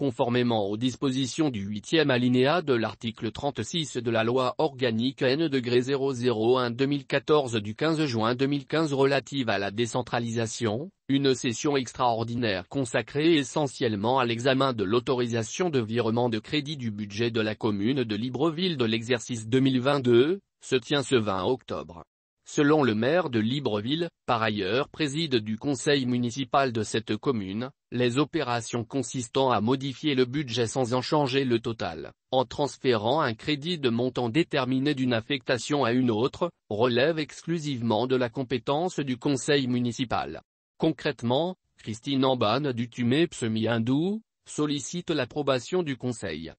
conformément aux dispositions du 8e alinéa de l'article 36 de la loi organique N-001-2014 du 15 juin 2015 relative à la décentralisation, une session extraordinaire consacrée essentiellement à l'examen de l'autorisation de virement de crédit du budget de la commune de Libreville de l'exercice 2022, se tient ce 20 octobre selon le maire de Libreville, par ailleurs préside du conseil municipal de cette commune, les opérations consistant à modifier le budget sans en changer le total, en transférant un crédit de montant déterminé d'une affectation à une autre, relèvent exclusivement de la compétence du conseil municipal. Concrètement, Christine Amban du Tumé Psemi Hindou, sollicite l'approbation du conseil.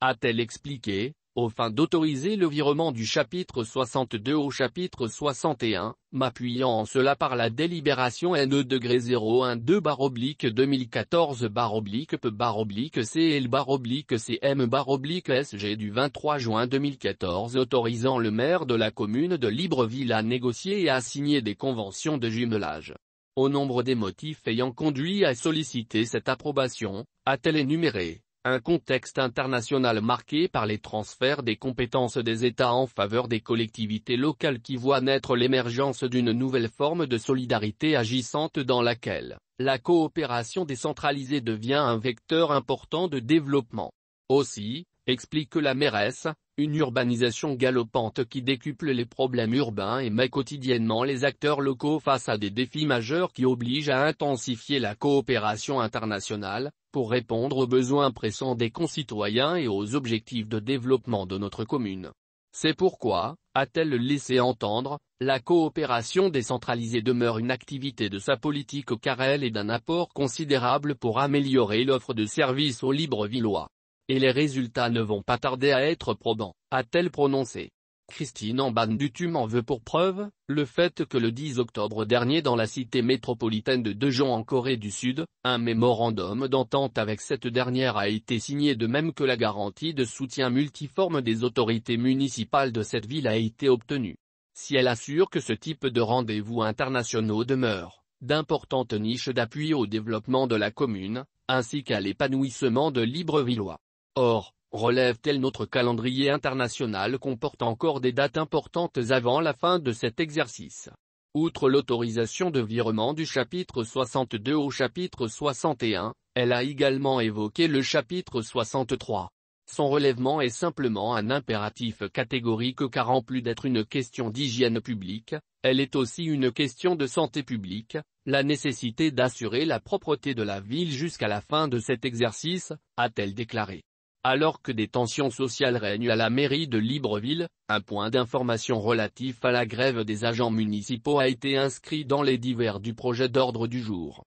A-t-elle expliqué, au d'autoriser le virement du chapitre 62 au chapitre 61, m'appuyant en cela par la délibération NE-012-2014-CL-CM-SG du 23 juin 2014 autorisant le maire de la commune de Libreville à négocier et à signer des conventions de jumelage. Au nombre des motifs ayant conduit à solliciter cette approbation, a-t-elle énuméré un contexte international marqué par les transferts des compétences des États en faveur des collectivités locales qui voit naître l'émergence d'une nouvelle forme de solidarité agissante dans laquelle, la coopération décentralisée devient un vecteur important de développement. Aussi, explique la mairesse, une urbanisation galopante qui décuple les problèmes urbains et met quotidiennement les acteurs locaux face à des défis majeurs qui obligent à intensifier la coopération internationale, pour répondre aux besoins pressants des concitoyens et aux objectifs de développement de notre commune. C'est pourquoi, a-t-elle laissé entendre, la coopération décentralisée demeure une activité de sa politique car elle est d'un apport considérable pour améliorer l'offre de services aux libres villois et les résultats ne vont pas tarder à être probants, a-t-elle prononcé. Christine Amban Dutum en veut pour preuve, le fait que le 10 octobre dernier dans la cité métropolitaine de Dejon en Corée du Sud, un mémorandum d'entente avec cette dernière a été signé de même que la garantie de soutien multiforme des autorités municipales de cette ville a été obtenue. Si elle assure que ce type de rendez-vous internationaux demeure, d'importantes niches d'appui au développement de la commune, ainsi qu'à l'épanouissement de Librevillois, Or, relève-t-elle notre calendrier international comporte encore des dates importantes avant la fin de cet exercice. Outre l'autorisation de virement du chapitre 62 au chapitre 61, elle a également évoqué le chapitre 63. Son relèvement est simplement un impératif catégorique car en plus d'être une question d'hygiène publique, elle est aussi une question de santé publique, la nécessité d'assurer la propreté de la ville jusqu'à la fin de cet exercice, a-t-elle déclaré. Alors que des tensions sociales règnent à la mairie de Libreville, un point d'information relatif à la grève des agents municipaux a été inscrit dans les divers du projet d'ordre du jour.